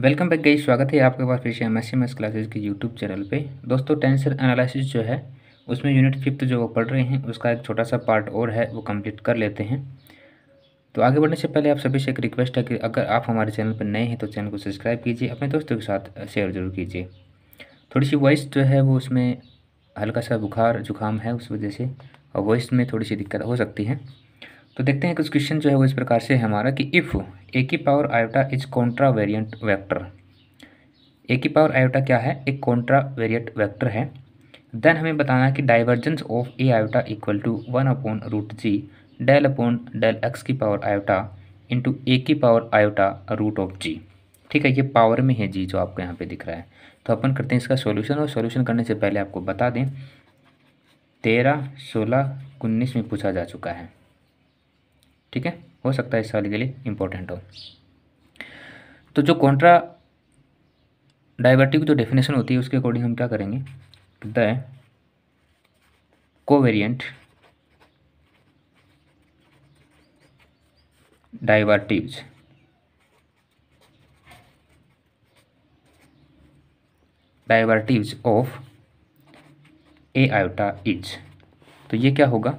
Welcome back गई स्वागत है आपके पास फिर से M S M S classes के यूट्यूब चैनल पे दोस्तों टेंसर एनालिसिस जो है उसमें यूनिट फिफ्थ जो वो पढ़ रहे हैं उसका एक छोटा सा पार्ट और है वो कंप्लीट कर लेते हैं तो आगे बढ़ने से पहले आप सभी से एक रिक्वेस्ट है कि अगर आप हमारे चैनल पर नए हैं तो चैनल को सब्सक्राइब कीजिए अपने दोस्तों के साथ शेयर जरूर कीजिए थोड़ी सी वॉइस जो है वो उसमें हल्का सा बुखार जुकाम है उस वजह से और वॉइस में थोड़ी सी दिक्कत हो सकती है तो देखते हैं कुछ क्वेश्चन जो है वो इस प्रकार से है हमारा कि इफ़ ए की power iota is contravariant vector A की पावर आयोटा क्या है एक कॉन्ट्रा वेरियंट वैक्टर है देन हमें बताना है कि divergence of A iota equal to one upon root G del upon del X की पावर आयोटा इंटू ए की power iota root of G ठीक है ये पावर में है जी जो आपको यहाँ पे दिख रहा है तो अपन करते हैं इसका सॉल्यूशन और सॉल्यूशन करने से पहले आपको बता दें तेरह सोलह उन्नीस में पूछा जा चुका है ठीक है हो सकता है इस सवाल के लिए इंपॉर्टेंट हो तो जो कॉन्ट्रा डाइवर्टिव की जो डेफिनेशन होती है उसके अकॉर्डिंग हम क्या करेंगे the covariant derivatives derivatives of A iota is तो ये क्या होगा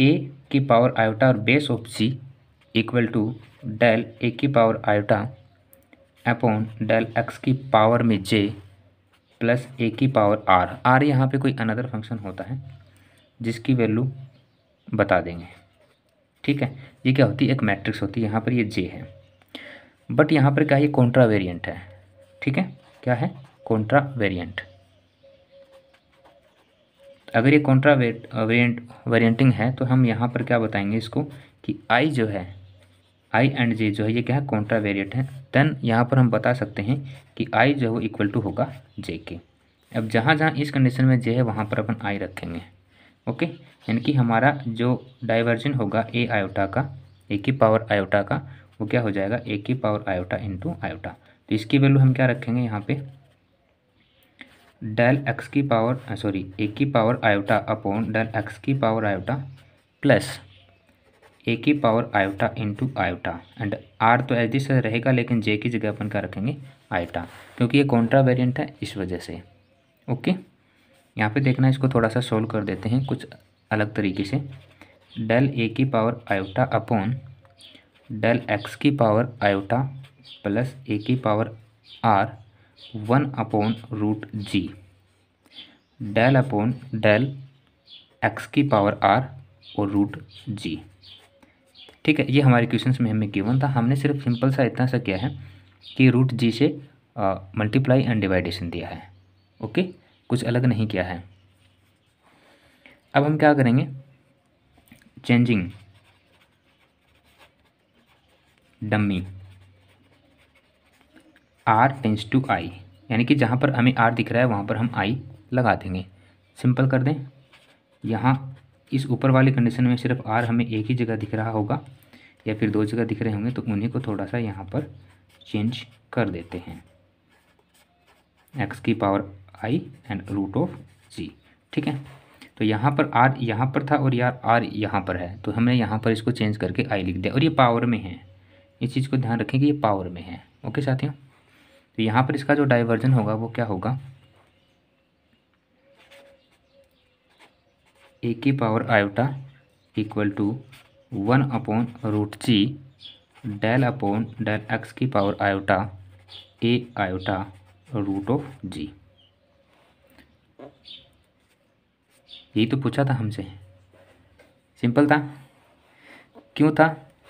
ए की पावर आयोटा और base of G equal to del A की power iota upon del X की पावर में जे प्लस ए की पावर आर आर यहाँ पे कोई अनदर फंक्शन होता है जिसकी वैल्यू बता देंगे ठीक है ये क्या होती है एक मैट्रिक्स होती है यहाँ पर ये जे है बट यहाँ पर क्या ये कॉन्ट्रा वेरियंट है ठीक है क्या है कॉन्ट्रा वेरियंट अगर ये कॉन्ट्रा वेरियंट वेरियंटिंग है तो हम यहाँ पर क्या बताएंगे इसको कि आई जो है आई एंड जे जो है ये क्या है कॉन्ट्रा वेरियंट है देन यहाँ पर हम बता सकते हैं कि आई जो है वो इक्वल टू होगा जे के अब जहाँ जहाँ इस कंडीशन में जे है वहाँ पर अपन आई रखेंगे ओके यानी कि हमारा जो डाइवर्जन होगा ए आयोटा का ए की पावर आयोटा का वो क्या हो जाएगा ए की पावर आयोटा इंटू आयोटा तो इसकी वैल्यू हम क्या रखेंगे यहाँ पे डेल एक्स की पावर सॉरी ए की power iota upon del X की पावर आयोटा प्लस ए की power iota into iota and R तो एच दिस रहेगा लेकिन जे की जगह अपन क्या रखेंगे आयोटा क्योंकि ये कॉन्ट्रा वेरियंट है इस वजह से ओके यहाँ पे देखना इसको थोड़ा सा सोल्व कर देते हैं कुछ अलग तरीके से डेल ए की power iota upon del X की पावर आयोटा प्लस ए की power R one upon root G del upon del X की पावर आर और रूट जी ठीक है ये हमारे क्वेश्चन में हमें गिवन था हमने सिर्फ सिंपल सा इतना सा किया है कि रूट जी से मल्टीप्लाई एंड डिवाइडेशन दिया है ओके कुछ अलग नहीं किया है अब हम क्या करेंगे changing dummy R tense to I यानी कि जहाँ पर हमें आर दिख रहा है वहाँ पर हम आई लगा देंगे सिंपल कर दें यहाँ इस ऊपर वाली कंडीशन में सिर्फ आर हमें एक ही जगह दिख रहा होगा या फिर दो जगह दिख रहे होंगे तो उन्हीं को थोड़ा सा यहाँ पर चेंज कर देते हैं एक्स की power I and root of G ठीक है तो यहाँ पर आर यहाँ पर था और यार आर यहाँ पर है तो हमने यहाँ पर इसको चेंज करके आई लिख दिया और ये पावर में है इस चीज़ को ध्यान रखें कि ये पावर में है ओके साथियों तो यहाँ पर इसका जो डाइवर्जन होगा वो क्या होगा ए की power iota equal to one upon root G del upon del X की power iota A iota root of G यही तो पूछा था हमसे सिंपल था क्यों था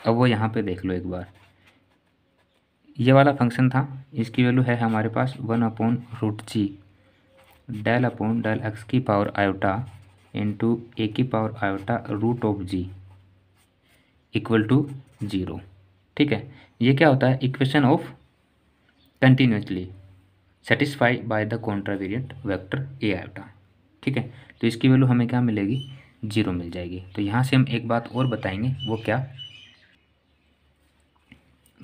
अब वो यहाँ पे देख लो एक बार ये वाला फंक्शन था इसकी वैल्यू है हमारे पास one upon root G del upon del X की पावर आयोटा इंटू ए की power iota root of G equal to zero ठीक है ये क्या होता है equation of continuously satisfy by the contravariant vector A iota ठीक है तो इसकी वैल्यू हमें क्या मिलेगी जीरो मिल जाएगी तो यहाँ से हम एक बात और बताएंगे वो क्या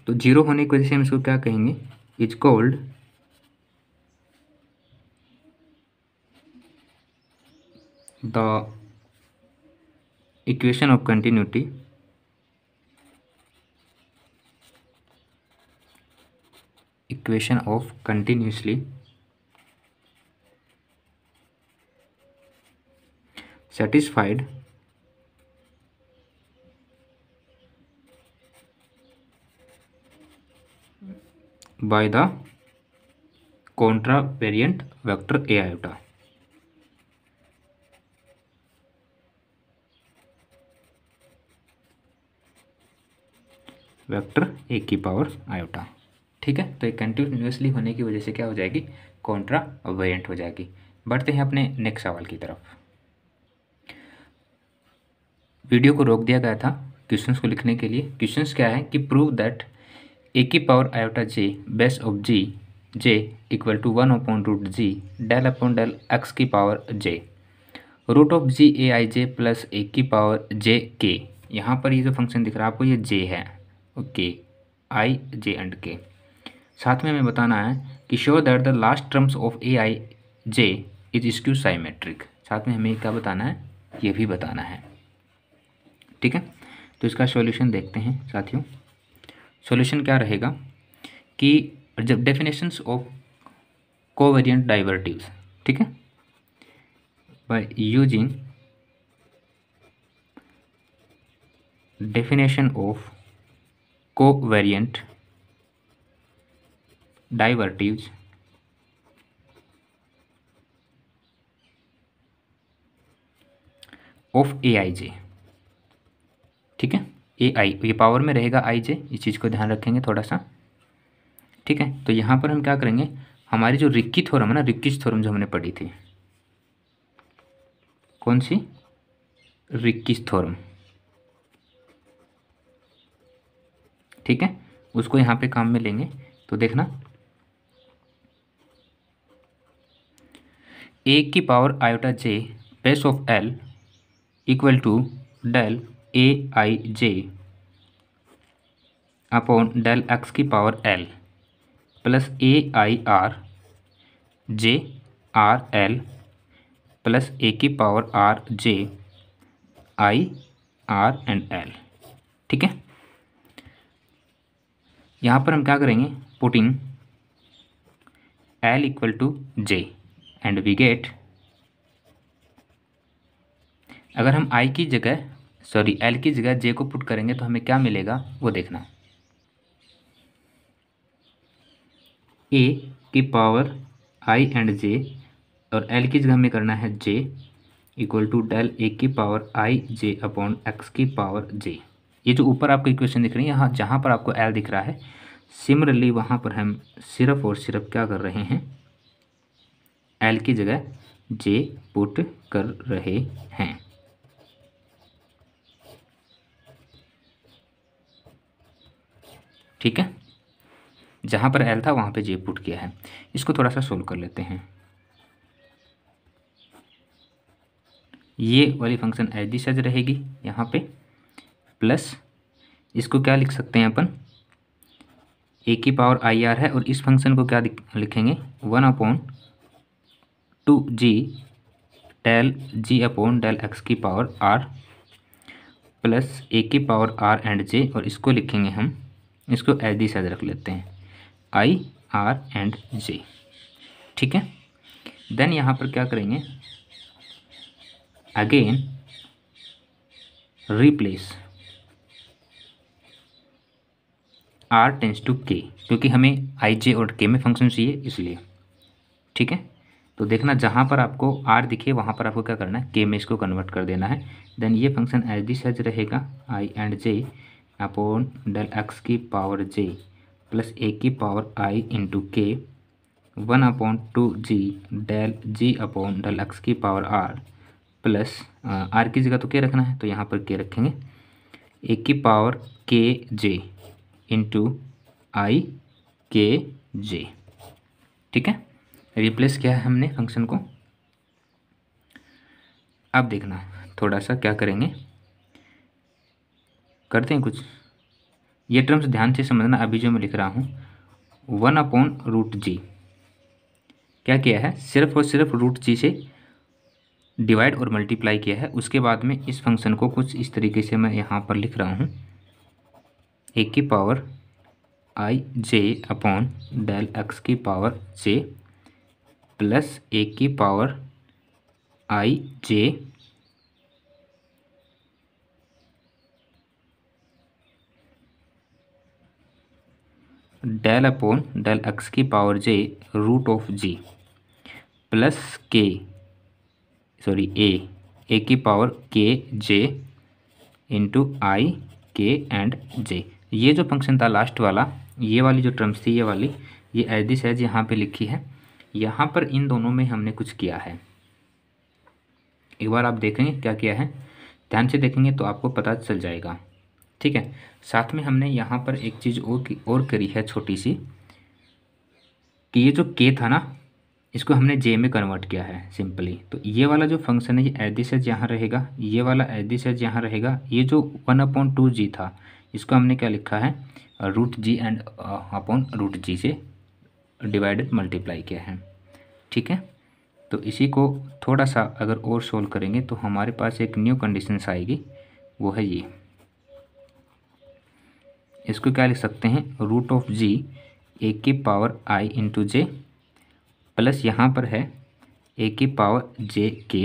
तो जीरो होने की वजह से हम इसको क्या कहेंगे is called the equation of continuity equation of continuously satisfied by the contravariant vector A iota. Vector A की पावर आयोटा ठीक है तो ये कंटिन्यूसली होने की वजह से क्या हो जाएगी कॉन्ट्रा वेरियंट हो जाएगी बढ़ते हैं अपने नेक्स्ट सवाल की तरफ वीडियो को रोक दिया गया था क्वेश्चंस को लिखने के लिए क्वेश्चंस क्या है कि प्रूव दैट ए की power iota J base of G J equal to one upon root G del upon del X की power J root of G A I J plus A की power जे के यहाँ पर ये जो function दिख रहा है आपको ये जे है ओके आई जे एंड के साथ में हमें बताना है कि show that the last terms of A I J is skew symmetric साथ में हमें क्या बताना है ये भी बताना है ठीक है तो इसका सॉल्यूशन देखते हैं साथियों सॉल्यूशन क्या रहेगा कि जब डेफिनेशंस ऑफ कोवेरिएंट डाइवर्टिव्स ठीक है by using definition of of A I aij ठीक है ए आई ये पावर में रहेगा आई जे इस चीज़ को ध्यान रखेंगे थोड़ा सा ठीक है तो यहाँ पर हम क्या करेंगे हमारी जो रिक्की थोरम है ना रिक्की थोरम जो हमने पढ़ी थी कौन सी रिक्की थोरम ठीक है उसको यहाँ पे काम में लेंगे तो देखना ए की power iota J base of L equal to del A I J upon del X की power L plus A I R J R L plus A की power R J I R and L ठीक है यहाँ पर हम क्या करेंगे putting L equal to J and we get अगर हम आई की जगह सॉरी एल की जगह जे को पुट करेंगे तो हमें क्या मिलेगा वो देखना है ए की पावर आई एंड जे और एल की जगह हमें करना है J equal to del A की power I J upon X की पावर जे ये जो ऊपर आपको इक्वेशन दिख रही है यहाँ जहाँ पर आपको एल दिख रहा है सिमरली वहाँ पर हम सिर्फ और सिर्फ क्या कर रहे हैं एल की जगह जे पुट कर रहे हैं ठीक है जहाँ पर एल था वहाँ पे जे पुट किया है इसको थोड़ा सा सोल्व कर लेते हैं ये वाली फंक्शन एच डी सज रहेगी यहाँ पे प्लस इसको क्या लिख सकते हैं अपन ए की पावर आई आर है और इस फंक्शन को क्या लिखेंगे one upon two G del G upon del X की पावर आर प्लस ए की पावर आर एंड जे और इसको लिखेंगे हम इसको एच डी शायद रख लेते हैं आई आर एंड जे ठीक है देन यहाँ पर क्या करेंगे again replace R tense to K क्योंकि हमें आई जे और के में फंक्शन चाहिए इसलिए ठीक है तो देखना जहाँ पर आपको आर दिखे वहाँ पर आपको क्या करना है के में इसको कन्वर्ट कर देना है देन ये फंक्शन एच डी सच रहेगा I and J upon del X की पावर जे प्लस ए की power I into K one upon two G del G upon del X की पावर आर प्लस आर की जगह तो के रखना है तो यहाँ पर के रखेंगे ए की पावर के जे इंटू आई के जे ठीक है रिप्लेस किया है हमने फंक्शन को अब देखना थोड़ा सा क्या करेंगे करते हैं कुछ ये टर्म्स ध्यान से समझना अभी जो मैं लिख रहा हूँ वन अपॉन रूट जी क्या किया है सिर्फ और सिर्फ रूट जी से डिवाइड और मल्टीप्लाई किया है उसके बाद में इस फंक्शन को कुछ इस तरीके से मैं यहाँ पर लिख रहा हूँ ए की power I J upon del X की पावर जे प्लस ए की power I J del upon del X की power J root of G plus K sorry A A की पावर के जे इंटू आई के and जे ये जो function था last वाला ये वाली जो टर्म्स थी ये वाली ये एज दिस एज यहाँ पे लिखी है यहाँ पर इन दोनों में हमने कुछ किया है एक बार आप देखेंगे क्या किया है ध्यान से देखेंगे तो आपको पता चल जाएगा ठीक है साथ में हमने यहाँ पर एक चीज़ और की और करी है छोटी सी कि ये जो के था ना इसको हमने जे में कन्वर्ट किया है सिंपली तो ये वाला जो फंक्शन है ये एडी एज यहाँ रहेगा ये वाला एडी एज यहाँ रहेगा ये जो वन अपॉन टू जी था इसको हमने क्या लिखा है root G and upon root G से डिवाइडेड मल्टीप्लाई किया है ठीक है तो इसी को थोड़ा सा अगर और सोल्व करेंगे तो हमारे पास एक न्यू कंडीशंस आएगी वो है ये इसको क्या लिख सकते हैं रूट ऑफ जी ए की power I into J plus यहाँ पर है ए की पावर जे के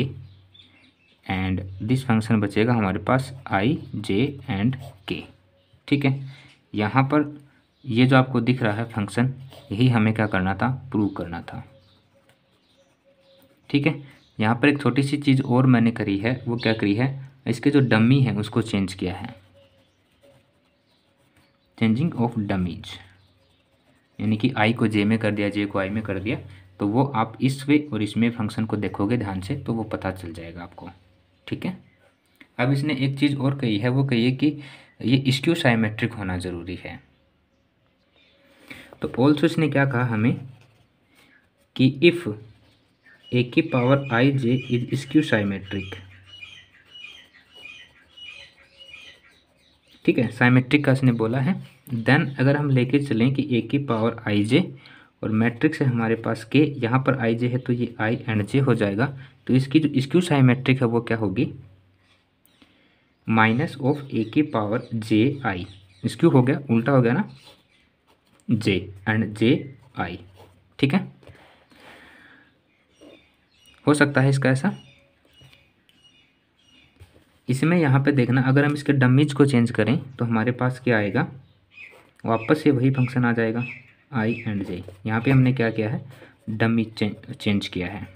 एंड दिस फंक्शन बचेगा हमारे पास आई जे एंड के ठीक है यहाँ पर ये जो आपको दिख रहा है फंक्शन यही हमें क्या करना था प्रूव करना था ठीक है यहाँ पर एक छोटी सी चीज़ और मैंने करी है वो क्या करी है इसके जो डमी है उसको चेंज किया है चेंजिंग ऑफ डमीज यानी कि आई को जे में कर दिया जे को आई में कर दिया तो वो आप इस वे और इसमें फंक्शन को देखोगे ध्यान से तो वो पता चल जाएगा आपको ठीक है अब इसने एक चीज़ और कही है वो कही है कि ये स्क्यू साइमेट्रिक होना ज़रूरी है तो ऑल्सो इसने क्या कहा हमें कि इफ़ ए की power I J is skew symmetric ठीक है साइमेट्रिक का इसने बोला है देन अगर हम लेके चलें कि ए की पावर आई जे और मैट्रिक्स है हमारे पास के यहाँ पर आई जे है तो ये आई एंड जे हो जाएगा तो इसकी जो स्क्यू साइमेट्रिक है वो क्या होगी माइनस ऑफ ए की पावर जे आई स्क्यू हो गया उल्टा हो गया ना जे एंड जे आई ठीक है हो सकता है इसका ऐसा इसमें यहाँ पे देखना अगर हम इसके डमीज को चेंज करें तो हमारे पास क्या आएगा वापस से वही फंक्शन आ जाएगा आई एंड जे यहाँ पे हमने क्या किया है डमीज चेंज चेंज किया है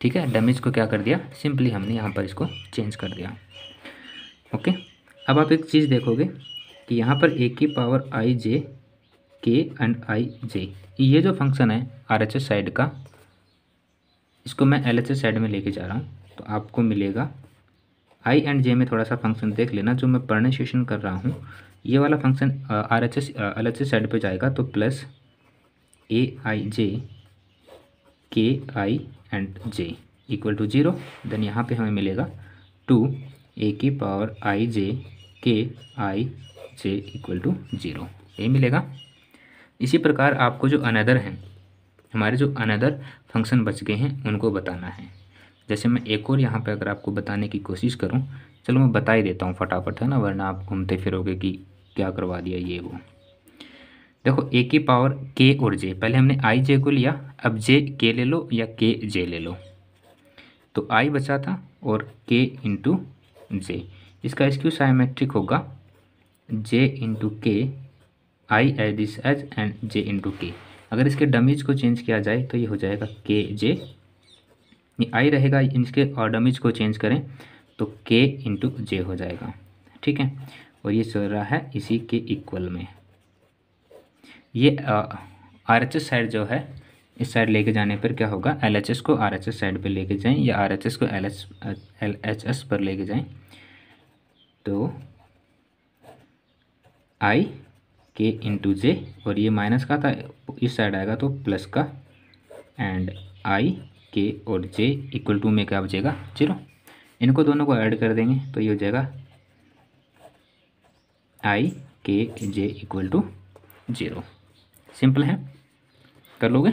ठीक है डमीज को क्या कर दिया सिंपली हमने यहाँ पर इसको चेंज कर दिया ओके अब आप एक चीज़ देखोगे कि यहाँ पर ए की पावर आई जे के एंड आई जे ये जो फंक्शन है आर एच एस साइड का इसको मैं एल एच एस साइड में लेके जा रहा हूँ तो आपको मिलेगा आई एंड जे में थोड़ा सा फंक्शन देख लेना जो मैं प्रोनाशिएशन कर रहा हूँ ये वाला function R H S L H S side पर जाएगा तो plus A I J K I and J equal to zero then यहाँ पे हमें मिलेगा टू ए की power I J K I J equal to zero A मिलेगा इसी प्रकार आपको जो अनदर हैं हमारे जो अनदर फंक्शन बच गए हैं उनको बताना है जैसे मैं एक और यहाँ पे अगर आपको बताने की कोशिश करूँ चलो मैं बता ही देता हूँ फटाफट है ना वरना आप घूमते फिरोगे कि क्या करवा दिया ये वो देखो ए की पावर के और जे पहले हमने आई जे को लिया अब जे के ले लो या के जे ले लो तो आई बचा था और के इंटू जे इसका क्यू सायोमेट्रिक होगा J into K I as this as and J into K अगर इसके डमीज को चेंज किया जाए तो ये हो जाएगा के जे आई रहेगा इसके ऑर्डमिज को चेंज करें तो के इंटू जे हो जाएगा ठीक है और ये चल रहा है इसी के इक्वल में ये आर एच एस साइड जो है इस साइड लेके जाने पर क्या होगा एल एच एस को आर एच एस साइड पर लेके जाएं या आर एच एस को L H L H S पर लेके जाएं तो आई के इंटू जे और ये माइनस का था इस साइड आएगा तो प्लस का एंड आई के और जे इक्वल टू में क्या हो जाएगा जीरो इनको दोनों को ऐड कर देंगे तो ये हो जाएगा I K J equal to zero simple है कर लोगे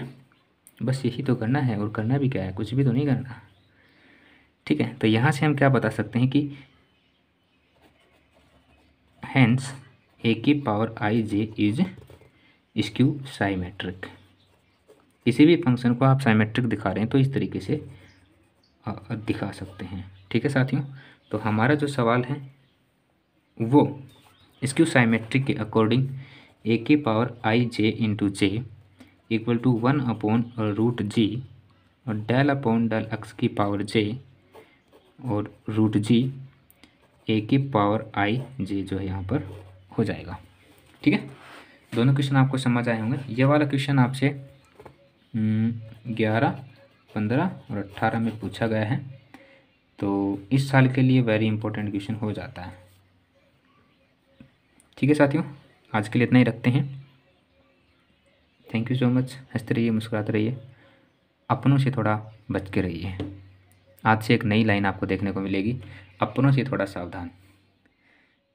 बस यही तो करना है और करना भी क्या है कुछ भी तो नहीं करना ठीक है तो यहाँ से हम क्या बता सकते हैं कि हैंस ए की power I J is skew symmetric किसी भी फंक्शन को आप साइमेट्रिक दिखा रहे हैं तो इस तरीके से दिखा सकते हैं ठीक है साथियों तो हमारा जो सवाल है वो इसक्यू साइमेट्रिक के अकॉर्डिंग ए के power I J into J equal to one upon root G और डेल अपॉन डेल एक्स की पावर जे और रूट जी ए के पावर आई जे जो है यहाँ पर हो जाएगा ठीक है दोनों क्वेश्चन आपको समझ आए होंगे ये वाला क्वेश्चन आपसे हम्म, ग्यारह पंद्रह और अट्ठारह में पूछा गया है तो इस साल के लिए वेरी इंपॉर्टेंट क्वेश्चन हो जाता है ठीक है साथियों आज के लिए इतना ही रखते हैं थैंक यू सो मच हंसते रहिए मुस्कुराते रहिए अपनों से थोड़ा बच के रहिए आज से एक नई लाइन आपको देखने को मिलेगी अपनों से थोड़ा सावधान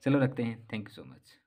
चलो रखते हैं थैंक यू सो मच